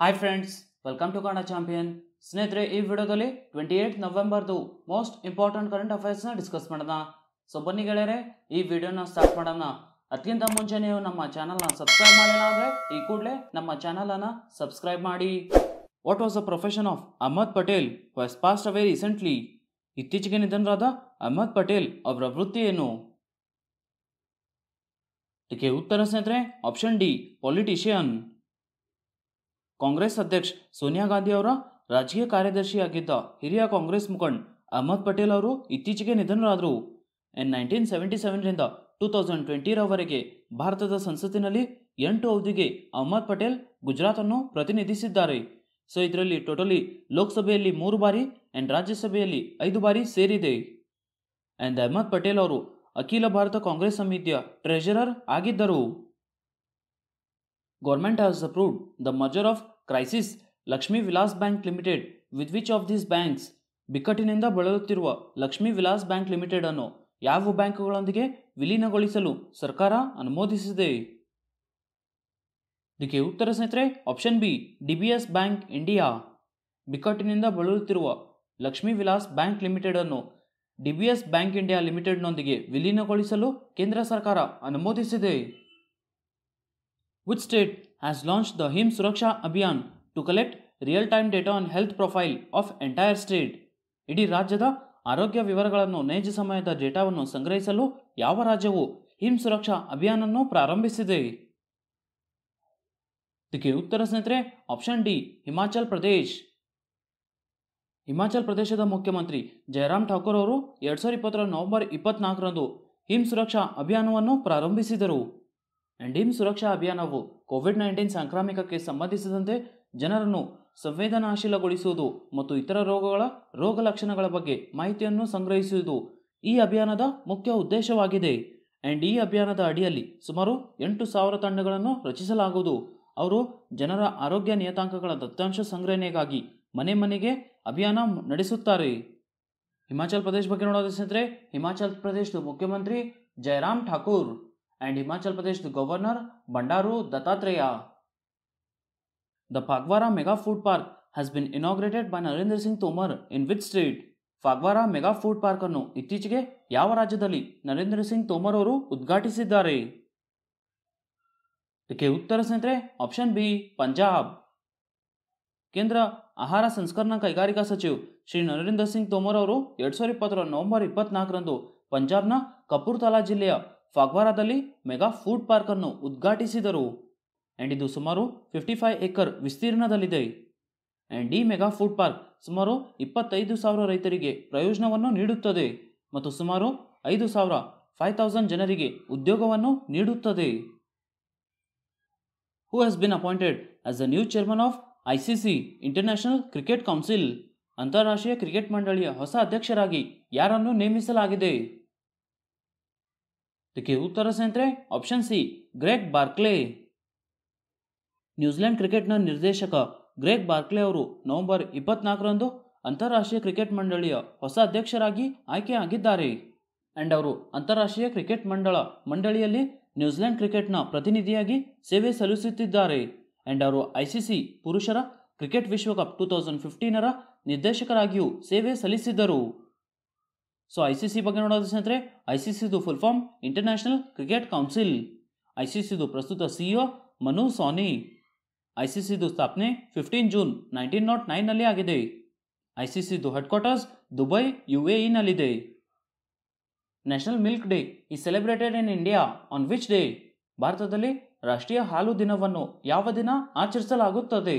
Hi friends welcome to Kannada champion ಸ್ನೇಹಿತರೆ ಈ ವಿಡಿಯೋದಲ್ಲಿ ಟ್ವೆಂಟಿ ಏಟ್ ನವೆಂಬರ್ದು ಮೋಸ್ಟ್ ಇಂಪಾರ್ಟೆಂಟ್ ಕರೆಂಟ್ ಅಫೇರ್ಸ್ನ ಡಿಸ್ಕಸ್ ಮಾಡೋಣ ಸೊ ಬನ್ನಿ ಗೆಳೆಯರೆ ಈ ವಿಡಿಯೋನ ಸ್ಟಾರ್ಟ್ ಮಾಡೋಣ ಅದಕ್ಕಿಂತ ಮುಂಚೆ ನೀವು ನಮ್ಮ ಚಾನಲ್ನ ಸಬ್ಸ್ಕ್ರೈಬ್ ಮಾಡೋಣ ಈ ಕೂಡಲೇ ನಮ್ಮ ಚಾನಲನ್ನು ಸಬ್ಸ್ಕ್ರೈಬ್ ಮಾಡಿ what was the profession of Ahmed Patel was passed away recently ಇತ್ತೀಚೆಗೆ ನಿಧನರಾದ ಅಹಮದ್ ಪಟೇಲ್ ಅವರ ವೃತ್ತಿ ಏನು ಇದಕ್ಕೆ ಉತ್ತರ ಸ್ನೇಹಿತರೆ ಆಪ್ಷನ್ ಡಿ ಪೊಲಿಟಿಷಿಯನ್ ಕಾಂಗ್ರೆಸ್ ಅಧ್ಯಕ್ಷ ಸೋನಿಯಾ ಗಾಂಧಿ ಅವರ ರಾಜಕೀಯ ಕಾರ್ಯದರ್ಶಿಯಾಗಿದ್ದ ಹಿರಿಯ ಕಾಂಗ್ರೆಸ್ ಮುಖಂಡ್ ಅಹಮದ್ ಪಟೇಲ್ ಅವರು ಇತ್ತೀಚೆಗೆ ನಿಧನರಾದರು ಎನ್ ನೈನ್ಟೀನ್ ಸೆವೆಂಟಿ ಸೆವೆನ್ರಿಂದ ಟೂ ತೌಸಂಡ್ ಟ್ವೆಂಟಿರವರೆಗೆ ಭಾರತದ ಸಂಸತ್ತಿನಲ್ಲಿ ಎಂಟು ಅವಧಿಗೆ ಅಹಮದ್ ಪಟೇಲ್ ಗುಜರಾತನ್ನು ಪ್ರತಿನಿಧಿಸಿದ್ದಾರೆ ಸೊ ಇದರಲ್ಲಿ ಟೋಟಲಿ ಲೋಕಸಭೆಯಲ್ಲಿ ಮೂರು ಬಾರಿ ಆ್ಯಂಡ್ ರಾಜ್ಯಸಭೆಯಲ್ಲಿ ಐದು ಬಾರಿ ಸೇರಿದೆ ಆ್ಯಂಡ್ ಅಹಮದ್ ಪಟೇಲ್ ಅವರು ಅಖಿಲ ಭಾರತ ಕಾಂಗ್ರೆಸ್ ಸಮಿತಿಯ ಟ್ರೆಜರರ್ ಆಗಿದ್ದರು government has approved the merger of crisis Lakshmi Vilas bank limited with which of these banks ಬಿಕ್ಕಟ್ಟಿನಿಂದ ಬಳಲುತ್ತಿರುವ ಲಕ್ಷ್ಮೀ ವಿಲಾಸ್ ಬ್ಯಾಂಕ್ ಲಿಮಿಟೆಡ್ ಅನ್ನು ಯಾವ ಬ್ಯಾಂಕುಗಳೊಂದಿಗೆ ವಿಲೀನಗೊಳಿಸಲು ಸರ್ಕಾರ ಅನುಮೋದಿಸಿದೆ ಇದಕ್ಕೆ ಉತ್ತರ ಸ್ನೇಹಿತರೆ option B D B S bank India ಬಿಕ್ಕಟ್ಟಿನಿಂದ ಬಳಲುತ್ತಿರುವ ಲಕ್ಷ್ಮೀ ವಿಲಾಸ್ ಬ್ಯಾಂಕ್ ಲಿಮಿಟೆಡ್ ಅನ್ನು D B S bank India ಲಿಮಿಟೆಡ್ನೊಂದಿಗೆ ವಿಲೀನಗೊಳಿಸಲು ಕೇಂದ್ರ ಸರ್ಕಾರ ಅನುಮೋದಿಸಿದೆ Which state has launched the HIM Suraksha Abhiyan to collect real time data on health profile of entire state ಇಡೀ ರಾಜ್ಯದ ಆರೋಗ್ಯ ವಿವರಗಳನ್ನು ನೈಜ ಸಮಯದ ಡೇಟಾವನ್ನು ಸಂಗ್ರಹಿಸಲು ಯಾವ ರಾಜ್ಯವು ಹಿಮ್ ಸುರಕ್ಷಾ ಅಭಿಯಾನನ್ನು ಪ್ರಾರಂಭಿಸಿದೆ ಇದಕ್ಕೆ ಉತ್ತರ ಸ್ನೇಹಿತರೆ ಆಪ್ಷನ್ ಡಿ ಹಿಮಾಚಲ್ ಪ್ರದೇಶ್ ಹಿಮಾಚಲ್ ಪ್ರದೇಶದ ಮುಖ್ಯಮಂತ್ರಿ ಜಯರಾಮ್ ಠಾಕೂರ್ ಅವರು ಎರಡ್ ಸಾವಿರದ ಇಪ್ಪತ್ತರ ನವೆಂಬರ್ ಇಪ್ಪತ್ನಾಲ್ಕರಂದು ಹಿಮ್ ಸುರಕ್ಷಾ ಅಭಿಯಾನವನ್ನು ಪ್ರಾರಂಭಿಸಿದರು ಎಂಡೀಮ್ ಸುರಕ್ಷಾ ಅಭಿಯಾನವು ಕೋವಿಡ್ ನೈನ್ಟೀನ್ ಸಾಂಕ್ರಾಮಿಕಕ್ಕೆ ಸಂಬಂಧಿಸಿದಂತೆ ಜನರನ್ನು ಸಂವೇದನಾಶೀಲಗೊಳಿಸುವುದು ಮತ್ತು ಇತರ ರೋಗಗಳ ರೋಗ ಲಕ್ಷಣಗಳ ಬಗ್ಗೆ ಮಾಹಿತಿಯನ್ನು ಸಂಗ್ರಹಿಸುವುದು ಈ ಅಭಿಯಾನದ ಮುಖ್ಯ ಉದ್ದೇಶವಾಗಿದೆ ಆ್ಯಂಡ್ ಈ ಅಭಿಯಾನದ ಅಡಿಯಲ್ಲಿ ಸುಮಾರು ಎಂಟು ಸಾವಿರ ತಂಡಗಳನ್ನು ರಚಿಸಲಾಗುವುದು ಅವರು ಜನರ ಆರೋಗ್ಯ ನಿಯತಾಂಕಗಳ ದತ್ತಾಂಶ ಸಂಗ್ರಹಣೆಗಾಗಿ ಮನೆ ಮನೆಗೆ ಅಭಿಯಾನ ನಡೆಸುತ್ತಾರೆ ಹಿಮಾಚಲ್ ಪ್ರದೇಶ ಬಗ್ಗೆ ನೋಡೋದು ಹಿಮಾಚಲ್ ಪ್ರದೇಶದ ಮುಖ್ಯಮಂತ್ರಿ ಜಯರಾಮ್ ಠಾಕೂರ್ ಅಂಡ್ ಹಿಮಾಚಲ್ ಪ್ರದೇಶದ governor Bandaru Dattatreya the Phagwara mega food park has been inaugurated by Narendra Singh Tomar in which state Phagwara mega food park ಅನ್ನು ಇತ್ತೀಚೆಗೆ ಯಾವ ರಾಜ್ಯದಲ್ಲಿ ನರೇಂದ್ರ ಸಿಂಗ್ ತೋಮರ್ ಅವರು ಉದ್ಘಾಟಿಸಿದ್ದಾರೆ ಇದಕ್ಕೆ ಉತ್ತರ ಸ್ನೇಹಿತರೆ ಆಪ್ಷನ್ ಬಿ ಪಂಜಾಬ್ ಕೇಂದ್ರ ಆಹಾರ ಸಂಸ್ಕರಣಾ ಕೈಗಾರಿಕಾ ಸಚಿವ ಶ್ರೀ ನರೇಂದ್ರ ಸಿಂಗ್ ತೋಮರ್ ಅವರು ಎರಡ್ ಸಾವಿರದ ಇಪ್ಪತ್ತರ ನವೆಂಬರ್ ಇಪ್ಪತ್ನಾಲ್ಕರಂದು ಪಂಜಾಬ್ನ ಕಪೂರ್ತಲಾ ಜಿಲ್ಲೆಯ ಫಾಗ್ವಾರಾದಲ್ಲಿ ಮೆಗಾ ಫುಡ್ ಅನ್ನು ಉದ್ಘಾಟಿಸಿದರು ಅಂಡ್ ಇದು ಸುಮಾರು ಫಿಫ್ಟಿ ಫೈವ್ ಏಕರ್ ವಿಸ್ತೀರ್ಣದಲ್ಲಿದೆ ಆ್ಯಂಡ್ ಈ ಮೆಗಾ ಫುಡ್ ಪಾರ್ಕ್ ಸುಮಾರು ಇಪ್ಪತ್ತೈದು ಸಾವಿರ ರೈತರಿಗೆ ಪ್ರಯೋಜನವನ್ನು ನೀಡುತ್ತದೆ ಮತ್ತು ಸುಮಾರು ಐದು ಸಾವಿರ ಫೈವ್ ತೌಸಂಡ್ ಜನರಿಗೆ ಉದ್ಯೋಗವನ್ನು ನೀಡುತ್ತದೆ who has been appointed as a new chairman of I C C international cricket council ಅಂತಾರಾಷ್ಟ್ರೀಯ ಕ್ರಿಕೆಟ್ ಮಂಡಳಿಯ ಹೊಸ ಅಧ್ಯಕ್ಷರಾಗಿ ಯಾರನ್ನು ನೇಮಿಸಲಾಗಿದೆ ಇದಕ್ಕೆ ಉತ್ತರ ಸೇತ್ರೆ option C Greg Barclay New Zealand ಕ್ರಿಕೆಟ್ನ ನಿರ್ದೇಶಕ ಗ್ರೇಟ್ ಬಾರ್ಕ್ಲೆ ಅವರು ನವೆಂಬರ್ ಇಪ್ಪತ್ನಾಲ್ಕರಂದು ಅಂತಾರಾಷ್ಟ್ರೀಯ ಕ್ರಿಕೆಟ್ ಮಂಡಳಿಯ ಹೊಸ ಅಧ್ಯಕ್ಷರಾಗಿ ಆಯ್ಕೆಯಾಗಿದ್ದಾರೆ ಅಂಡ್ ಅವರು ಅಂತಾರಾಷ್ಟ್ರೀಯ ಕ್ರಿಕೆಟ್ ಮಂಡಳ ಮಂಡಳಿಯಲ್ಲಿ ನ್ಯೂಜಿಲೆಂಡ್ ಕ್ರಿಕೆಟ್ನ ಪ್ರತಿನಿಧಿಯಾಗಿ ಸೇವೆ ಸಲ್ಲಿಸುತ್ತಿದ್ದಾರೆ ಅಂಡ್ ಅವರು ಐಸಿಸಿ ಪುರುಷರ ಕ್ರಿಕೆಟ್ ವಿಶ್ವಕಪ್ ಟೂ ತೌಸಂಡ್ ಫಿಫ್ಟೀನರ ನಿರ್ದೇಶಕರಾಗಿಯೂ ಸೇವೆ ಸಲ್ಲಿಸಿದ್ದರು ಸೊ ಐ ಸಿ ಸಿ ಬಗ್ಗೆ ನೋಡೋದು ಸ್ನೇಹಿತರೆ ಐ ಸಿ ಸಿದು full form international cricket council I C ಸಿದು ಪ್ರಸ್ತುತ CEO e Manu Sawhney I C ಸಿದು ಸ್ಥಾಪನೆ ಫಿಫ್ಟೀನ್ ಜೂನ್ ನೈನ್ಟೀನ್ ನಾಟ್ ನೈನ್ನಲ್ಲಿ ಆಗಿದೆ ಐ ಸಿ ಸಿದು headquarters Dubai U A ಇನಲ್ಲಿದೆ national milk day is celebrated in India on which day ಭಾರತದಲ್ಲಿ ರಾಷ್ಟ್ರೀಯ ಹಾಲು ದಿನವನ್ನು ಯಾವ ದಿನ ಆಚರಿಸಲಾಗುತ್ತದೆ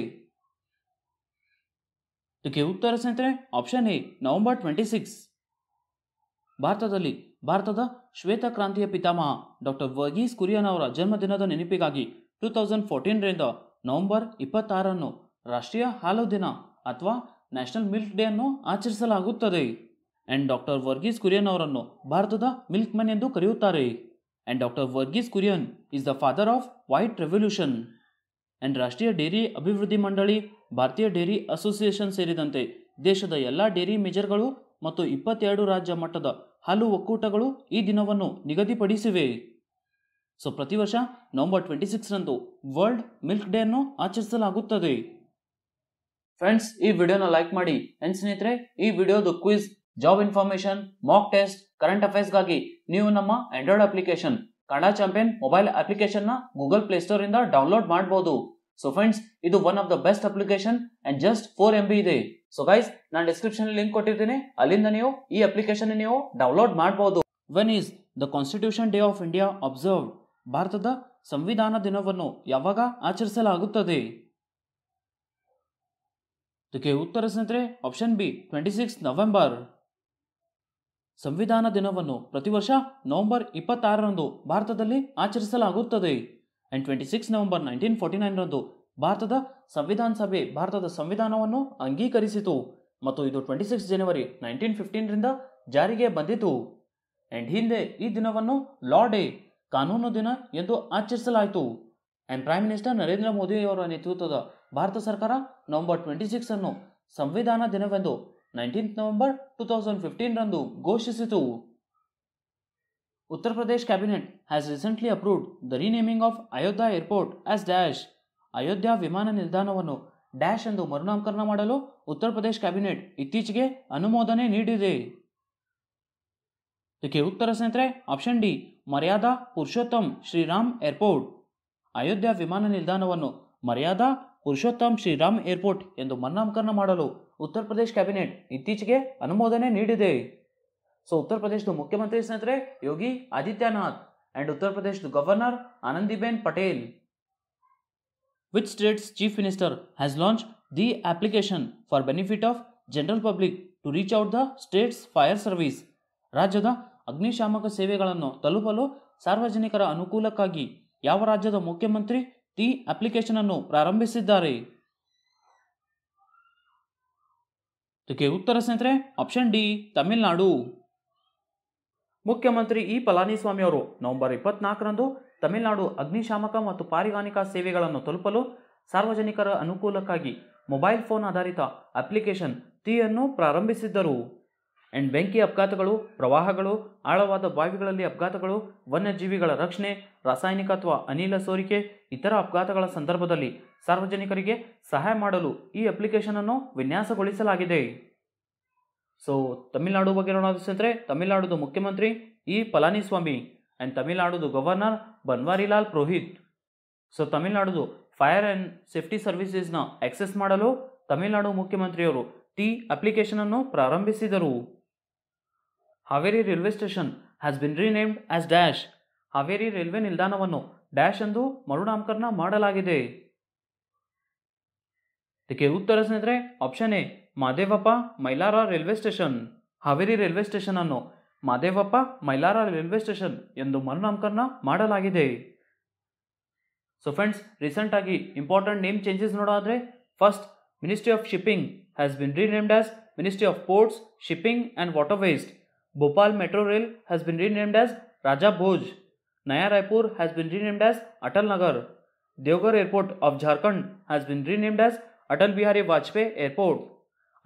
ಇದಕ್ಕೆ ಉತ್ತರ ಸ್ನೇಹಿತರೆ option A November twenty six ಭಾರತದಲ್ಲಿ ಭಾರತದ ಶ್ವೇತ ಕ್ರಾಂತಿಯ ಪಿತಾಮಹ ಡಾಕ್ಟರ್ ವರ್ಗೀಸ್ ಕುರಿಯನ್ ಅವರ ಜನ್ಮದಿನದ ನೆನಪಿಗಾಗಿ ಟೂ ತೌಸಂಡ್ ಫೋರ್ಟೀನ್ರಿಂದ ನವೆಂಬರ್ ಇಪ್ಪತ್ತಾರನ್ನು ರಾಷ್ಟ್ರೀಯ ಹಾಲು ದಿನ ಅಥವಾ ನ್ಯಾಷನಲ್ ಮಿಲ್ಕ್ ಡೇ ಅನ್ನು ಆಚರಿಸಲಾಗುತ್ತದೆ ಆ್ಯಂಡ್ ಡಾಕ್ಟರ್ ವರ್ಗೀಸ್ ಕುರಿಯನ್ ಅವರನ್ನು ಭಾರತದ ಮಿಲ್ಕ್ ಮ್ಯಾನ್ ಎಂದು ಕರೆಯುತ್ತಾರೆ and doctor Verghese Kurien is the father of white revolution and ರಾಷ್ಟ್ರೀಯ ಡೇರಿ ಅಭಿವೃದ್ಧಿ ಮಂಡಳಿ ಭಾರತೀಯ ಡೇರಿ ಅಸೋಸಿಯೇಷನ್ ಸೇರಿದಂತೆ ದೇಶದ ಎಲ್ಲ ಡೇರಿ ಮೇಜರ್ಗಳು ಮತ್ತು ಇಪ್ಪತ್ತೆರಡು ರಾಜ್ಯ ಮಟ್ಟದ ಹಲವು ಒಕ್ಕೂಟಗಳು ಈ ದಿನವನ್ನು ನಿಗದಿಪಡಿಸಿವೆ ಸೊ ಪ್ರತಿ ವರ್ಷ November twenty six world milk day ಅನ್ನು ಆಚರಿಸಲಾಗುತ್ತದೆ ಫ್ರೆಂಡ್ಸ್ ಈ ವಿಡಿಯೋನ ಲೈಕ್ ಮಾಡಿ ನನ್ನ ಸ್ನೇಹಿತರೆ ಈ ವಿಡಿಯೋದು quiz job information mock test current ಅಫೇರ್ಸ್ಗಾಗಿ ನೀವು ನಮ್ಮ android application Kannada champion mobile ಅಪ್ಲಿಕೇಶನ್ನ ಗೂಗಲ್ ಸ್ಟೋರ್ ಇಂದ ಡೌನ್ಲೋಡ್ ಮಾಡಬಹುದು ಸೊ ಫ್ರೆಂಡ್ಸ್ ಇದು one of the best application and just four M B ಇದೆ ಸೊ ಗೈಸ್ ನಾನು ಡಿಸ್ಕ್ರಿಪ್ಷನ್ ಲಿಂಕ್ ಕೊಟ್ಟಿದ್ದೀನಿ ಅಲ್ಲಿಂದ ನೀವು ಈ ಅಪ್ಲಿಕೇಶನ್ ನೀವು ಡೌನ್ಲೋಡ್ ಮಾಡಬಹುದು when is the constitution day of India observe ಭಾರತದ ಸಂವಿಧಾನ ದಿನವನ್ನು ಯಾವಾಗ ಆಚರಿಸಲಾಗುತ್ತದೆ ಇದಕ್ಕೆ ಉತ್ತರ ಸ್ನೇಹಿತರೆ option B twenty six November ಸಂವಿಧಾನ ದಿನವನ್ನು ಪ್ರತಿ ವರ್ಷ ನವೆಂಬರ್ ಇಪ್ಪತ್ತಾರರಂದು ಭಾರತದಲ್ಲಿ ಆಚರಿಸಲಾಗುತ್ತದೆ and twenty six November nineteen forty ನೈನ್ರಂದು ಭಾರತದ ಸಂವಿಧಾನ ಸಭೆ ಭಾರತದ ಸಂವಿಧಾನವನ್ನು ಅಂಗೀಕರಿಸಿತು ಮತ್ತು ಇದು ಟ್ವೆಂಟಿ ಸಿಕ್ಸ್ ಜನವರಿ ನೈನ್ಟೀನ್ ಫಿಫ್ಟೀನ್ರಿಂದ ಜಾರಿಗೆ ಬಂದಿತು ಅಂಡ್ ಹಿಂದೆ ಈ ದಿನವನ್ನು ಲಾ ಡೇ ಕಾನೂನು ದಿನ ಎಂದು ಆಚರಿಸಲಾಯಿತು ಆ್ಯಂಡ್ ಪ್ರೈಮ್ ಮಿನಿಸ್ಟರ್ ನರೇಂದ್ರ ಮೋದಿಯವರ ನೇತೃತ್ವದ ಭಾರತ ಸರ್ಕಾರ ನವೆಂಬರ್ ಟ್ವೆಂಟಿ ಸಿಕ್ಸ್ ಅನ್ನು ಸಂವಿಧಾನ ದಿನವೆಂದು nineteenth November two thousand fifteen ರಂದು ಘೋಷಿಸಿತು Uttar Pradesh cabinet has recently approved the renaming of Ayodhya airport as dash Ayodhya ವಿಮಾನ ನಿಲ್ದಾಣವನ್ನು ಡ್ಯಾಶ್ ಎಂದು ಮರುನಾಮಕರಣ ಮಾಡಲು ಉತ್ತರ ಪ್ರದೇಶ ಕ್ಯಾಬಿನೆಟ್ ಇತ್ತೀಚೆಗೆ ಅನುಮೋದನೆ ನೀಡಿದೆ ಇದಕ್ಕೆ ಉತ್ತರ ಸ್ನೇಹಿತರೆ option D Maryada Purushottam Shriram airport Ayodhya ವಿಮಾನ ನಿಲ್ದಾಣವನ್ನು ಮರ್ಯಾದಾ ಪುರುಷೋತ್ತಮ್ ಶ್ರೀರಾಮ್ ಏರ್ಪೋರ್ಟ್ ಎಂದು ಮರುನಾಮಕರಣ ಮಾಡಲು ಉತ್ತರ ಪ್ರದೇಶ ಕ್ಯಾಬಿನೆಟ್ ಇತ್ತೀಚೆಗೆ ಅನುಮೋದನೆ ನೀಡಿದೆ ಸೊ ಉತ್ತರ ಪ್ರದೇಶದ ಮುಖ್ಯಮಂತ್ರಿ ಸ್ನೇಹಿತರೆ ಯೋಗಿ ಆದಿತ್ಯನಾಥ್ ಆ್ಯಂಡ್ ಉತ್ತರ ಪ್ರದೇಶದ governor Anandiben Patel Which state's chief minister has launched the application for benefit of general public to reach out the state's fire service ರಾಜ್ಯದ ಅಗ್ನಿಶಾಮಕ ಸೇವೆಗಳನ್ನು ತಲುಪಲು ಸಾರ್ವಜನಿಕರ ಅನುಕೂಲಕ್ಕಾಗಿ ಯಾವ ರಾಜ್ಯದ ಮುಖ್ಯಮಂತ್ರಿ ದಿ ಅಪ್ಲಿಕೇಶನ್ ಅನ್ನು ಪ್ರಾರಂಭಿಸಿದ್ದಾರೆ ಇದಕ್ಕೆ ಉತ್ತರ ಸ್ನೇಹಿತರೆ ಆಪ್ಷನ್ ಡಿ ತಮಿಳುನಾಡು ಮುಖ್ಯಮಂತ್ರಿ ಇ ಪಲಾನಿಸ್ವಾಮಿ ಅವರು ನವೆಂಬರ್ ಇಪ್ಪತ್ನಾಲ್ಕರಂದು ತಮಿಳುನಾಡು ಅಗ್ನಿಶಾಮಕ ಮತ್ತು ಪಾರಿಗಾನಿಕ ಸೇವೆಗಳನ್ನು ತಲುಪಲು ಸಾರ್ವಜನಿಕರ ಅನುಕೂಲಕ್ಕಾಗಿ ಮೊಬೈಲ್ ಫೋನ್ ಆಧಾರಿತ ಅಪ್ಲಿಕೇಶನ್ ತೀಯನ್ನು ಪ್ರಾರಂಭಿಸಿದ್ದರು ಆ್ಯಂಡ್ ಬೆಂಕಿ ಅಪಘಾತಗಳು ಪ್ರವಾಹಗಳು ಆಳವಾದ ಬಾವಿಗಳಲ್ಲಿ ಅಪಘಾತಗಳು ವನ್ಯಜೀವಿಗಳ ರಕ್ಷಣೆ ರಾಸಾಯನಿಕ ಅಥವಾ ಅನಿಲ ಸೋರಿಕೆ ಇತರ ಅಪಘಾತಗಳ ಸಂದರ್ಭದಲ್ಲಿ ಸಾರ್ವಜನಿಕರಿಗೆ ಸಹಾಯ ಮಾಡಲು ಈ ಅಪ್ಲಿಕೇಶನನ್ನು ವಿನ್ಯಾಸಗೊಳಿಸಲಾಗಿದೆ ಸೊ ತಮಿಳ್ನಾಡು ಬಗ್ಗೆ ನೋಡೋದಿಸಿದ್ರೆ ತಮಿಳ್ನಾಡುದು ಮುಖ್ಯಮಂತ್ರಿ ಇ ಪಲಾನಿಸ್ವಾಮಿ ಆ್ಯಂಡ್ ತಮಿಳ್ನಾಡುದು ಗವರ್ನರ್ ಬನ್ವಾರಿಲಾಲ್ ಪುರೋಹಿತ್ ಸೊ ತಮಿಳ್ನಾಡುದು ಫೈರ್ ಆ್ಯಂಡ್ ಸೇಫ್ಟಿ ಸರ್ವಿಸಸ್ನ ಆಕ್ಸೆಸ್ ಮಾಡಲು ತಮಿಳ್ನಾಡು ಮುಖ್ಯಮಂತ್ರಿಯವರು ಟಿ ಅಪ್ಲಿಕೇಶನನ್ನು ಪ್ರಾರಂಭಿಸಿದರು Haveri railway station has been renamed as dash Haveri railway ನಿಲ್ದಾಣವನ್ನು ಡ್ಯಾಶ್ ಎಂದು ಮರುನಾಮಕರಣ ಮಾಡಲಾಗಿದೆ ಇದಕ್ಕೆ ಉತ್ತರ ಸ್ನೇಹಿತರೆ option A Madevappa Mailara railway station Haveri railway station Madevappa Mailara railway station ಎಂದು ಮರುನಾಮಕರಣ ಮಾಡಲಾಗಿದೆ so friends recent important name changes ನೋಡೋದ್ರೆ first ministry of shipping has been renamed as ministry of ports shipping and waterways Bhopal metro rail has been renamed as Raja Bhoj Naya Raipur has been renamed as Atal Nagar Deoghar airport of Jharkhand has been renamed as Atal Bihari Vajpayee airport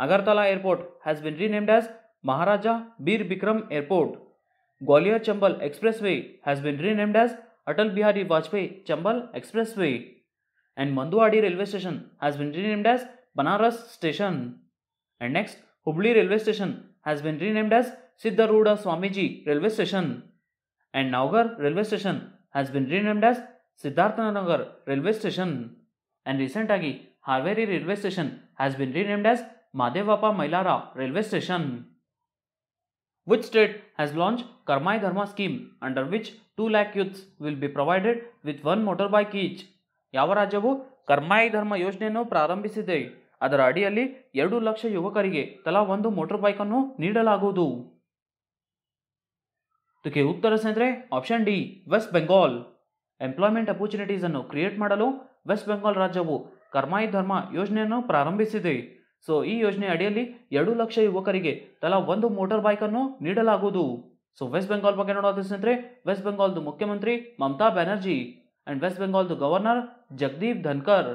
Agartala Airport has been renamed as Maharaja Bir Bikram Airport. Gwalior Chambal Expressway has been renamed as Atal Bihari Vajpayee Chambal Expressway. And Manduadi Railway Station has been renamed as Banaras Station. And next, Hubli Railway Station has been renamed as Siddharuda Swamiji Railway Station. And Naugar Railway Station has been renamed as Siddharthanagar Railway Station. And recent agi Harveri Railway Station has been renamed as Mailara railway station which Which state has launched ಧರ್ಮ Dharma scheme under which 2 lakh youths will be provided with one motorbike each? ಯಾವ ರಾಜ್ಯವು ಕರ್ಮಾಯಿ ಧರ್ಮ ಯೋಜನೆಯನ್ನು ಪ್ರಾರಂಭಿಸಿದೆ ಅದರ ಅಡಿಯಲ್ಲಿ ಎರಡು ಲಕ್ಷ ಯುವಕರಿಗೆ ತಲಾ ಒಂದು ಮೋಟಾರ್ ಬೈಕನ್ನು ನೀಡಲಾಗುವುದು ಇದಕ್ಕೆ ಉತ್ತರ ಸ್ನೇಹಿತರೆ option D west Bengal employment opportunities ಅನ್ನು ಕ್ರಿಯೇಟ್ ಮಾಡಲು ವೆಸ್ಟ್ ಬೆಂಗಾಲ್ ರಾಜ್ಯವು ಕರ್ಮಾಯಿ ಧರ್ಮ ಯೋಜನೆಯನ್ನು ಪ್ರಾರಂಭಿಸಿದೆ ಸೊ ಈ ಯೋಜನೆ ಅಡಿಯಲ್ಲಿ ಎರಡು ಲಕ್ಷ ಯುವಕರಿಗೆ ತಲಾ ಒಂದು ಮೋಟಾರ್ ಬೈಕನ್ನು ನೀಡಲಾಗುವುದು ಸೊ ವೆಸ್ಟ್ ಬೆಂಗಾಲ್ ಬಗ್ಗೆ ನೋಡೋದು ಸ್ನೇಹಿತರೆ ವೆಸ್ಟ್ ಬೆಂಗಾಲ್ದು ಮುಖ್ಯಮಂತ್ರಿ ಮಮತಾ ಬ್ಯಾನರ್ಜಿ ಅಂಡ್ ವೆಸ್ಟ್ ಬೆಂಗಾಲ್ದು governor Jagdeep Dhankhar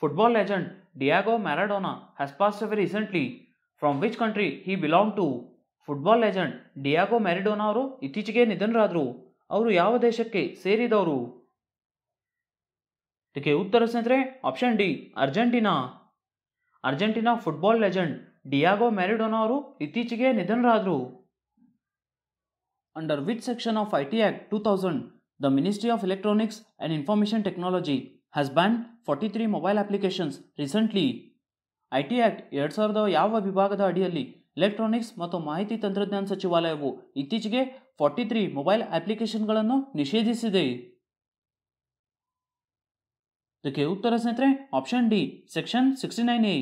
football legend Diego Maradona has passed very recently from which country he belong to football legend Diego Maradona ಅವರು ಇತ್ತೀಚೆಗೆ ನಿಧನರಾದರು ಅವರು ಯಾವ ದೇಶಕ್ಕೆ ಸೇರಿದವರು ಇದಕ್ಕೆ ಉತ್ತರ ಸ್ನೇಹಿತರೆ option D Argentina Argentina football legend Diego Maradona ಅವರು ಇತ್ತೀಚೆಗೆ ನಿಧನರಾದರು under which section of I T act two thousand the ministry of electronics and information technology has ban forty three mobile applications recently I T act ಎರಡು ಸಾವಿರದ ಯಾವ ವಿಭಾಗದ ಅಡಿಯಲ್ಲಿ electronics ಮತ್ತು ಮಾಹಿತಿ ತಂತ್ರಜ್ಞಾನ ಸಚಿವಾಲಯವು ಇತ್ತೀಚೆಗೆ ಫಾರ್ಟಿ ತ್ರೀ ಮೊಬೈಲ್ ಅಪ್ಲಿಕೇಶನ್ಗಳನ್ನು ನಿಷೇಧಿಸಿದೆ ಇದಕ್ಕೆ ಉತ್ತರ ಸ್ನೇಹಿತರೆ option D section sixty nine A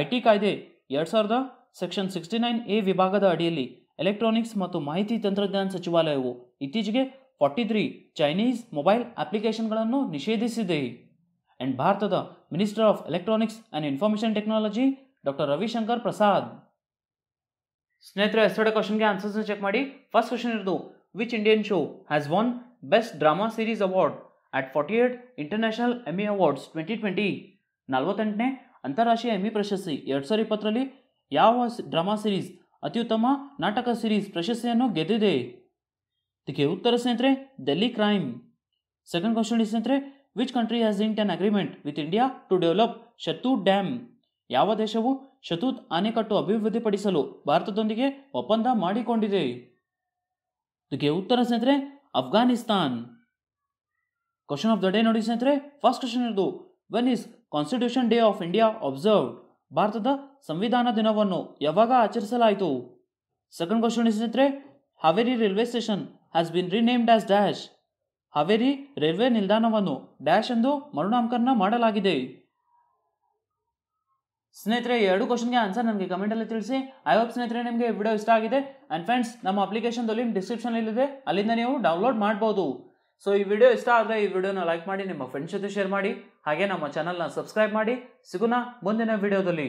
I T ಕಾಯ್ದೆ ಎರಡು ಸಾವಿರದ ಸೆಕ್ಷನ್ ಸಿಕ್ಸ್ಟಿ ನೈನ್ ಎ ವಿಭಾಗದ ಅಡಿಯಲ್ಲಿ ಎಲೆಕ್ಟ್ರಾನಿಕ್ಸ್ ಮತ್ತು ಮಾಹಿತಿ ತಂತ್ರಜ್ಞಾನ ಸಚಿವಾಲಯವು ಇತ್ತೀಚೆಗೆ ಫಾರ್ಟಿ ತ್ರೀ ಚೈನೀಸ್ ಮೊಬೈಲ್ ಅಪ್ಲಿಕೇಶನ್ಗಳನ್ನು ನಿಷೇಧಿಸಿದೆ ಆ್ಯಂಡ್ ಭಾರತದ minister of electronics and information technology doctor Ravishankar Prasad ಸ್ನೇಹಿತರೆ ಎಸ್ಟರ್ಡೆ ಕ್ವಶನ್ಗೆ ಆನ್ಸರ್ಸ್ನ ಚೆಕ್ ಮಾಡಿ ಫಸ್ಟ್ ಕ್ವಶನ್ ಇರೋದು which Indian show has won best drama series award at forty eight international Emmy awards twenty twenty ನಲವತ್ತೆಂಟನೇ ಅಂತಾರಾಷ್ಟ್ರೀಯ ಎಮ್ಮಿ ಪ್ರಶಸ್ತಿ ಎರಡು ಸಾವಿರ ಇಪ್ಪತ್ತರಲ್ಲಿ ಯಾವ ಡ್ರಾಮಾ ಸಿರೀಸ್ ಅತ್ಯುತ್ತಮ ನಾಟಕ ಸಿರೀಸ್ ಪ್ರಶಸ್ತಿಯನ್ನು ಗೆದ್ದಿದೆ ಇದಕ್ಕೆ ಉತ್ತರ ಸ್ನೇಹಿತರೆ Delhi crime second question is ಸ್ನೇಹಿತರೆ which country has inked an agreement with India to develop Shatoot dam ಯಾವ ದೇಶವು ಶತೂತ್ ಅಣೆಕಟ್ಟು ಅಭಿವೃದ್ಧಿಪಡಿಸಲು ಭಾರತದೊಂದಿಗೆ ಒಪ್ಪಂದ ಮಾಡಿಕೊಂಡಿದೆ ಇದಕ್ಕೆ ಉತ್ತರ ಸ್ನೇಹಿತರೆ Afghanistan question of the day ನೋಡಿ ಸ್ನೇಹಿತರೆ ಫಸ್ಟ್ ಕ್ವಶನ್ ಇರೋದು when is constitution day of India observed ಭಾರತದ ಸಂವಿಧಾನ ದಿನವನ್ನು ಯಾವಾಗ ಆಚರಿಸಲಾಯಿತು ಸೆಕೆಂಡ್ ಕ್ವಶನ್ ಸ್ನೇಹಿತರೆ Haveri railway station has been renamed as dash Haveri railway ನಿಲ್ದಾಣವನ್ನು ಡ್ಯಾಶ್ ಎಂದು ಮರುನಾಮಕರಣ ಮಾಡಲಾಗಿದೆ ಸ್ನೇಹಿತರೆ ಎರಡು ಕ್ವಶನ್ಗೆ ಆನ್ಸರ್ ನನಗೆ ಕಮೆಂಟಲ್ಲಿ ತಿಳಿಸಿ ಐ ಹೋಪ್ ಸ್ನೇಹಿತರೆ ನಿಮಗೆ ವಿಡಿಯೋ ಇಷ್ಟ ಆಗಿದೆ ಆ್ಯಂಡ್ ಫ್ರೆಂಡ್ಸ್ ನಮ್ಮ ಅಪ್ಲಿಕೇಶನ್ ಲಿಂಕ್ ಡಿಸ್ಕ್ರಿಪ್ಷನ್ ಇಲ್ಲಿದೆ ಅಲ್ಲಿಂದ ನೀವು ಡೌನ್ಲೋಡ್ ಮಾಡ್ಬೋದು ಸೊ ಈ ವಿಡಿಯೋ ಇಷ್ಟ ಆದರೆ ಈ ವಿಡಿಯೋನ ಲೈಕ್ ಮಾಡಿ ನಿಮ್ಮ ಫ್ರೆಂಡ್ಸ್ ಜೊತೆ ಶೇರ್ ಮಾಡಿ ಹಾಗೆ ನಮ್ಮ ಚಾನಲ್ನ ಸಬ್ಸ್ಕ್ರೈಬ್ ಮಾಡಿ ಸಿಗೋಣ ಮುಂದಿನ ವಿಡಿಯೋದಲ್ಲಿ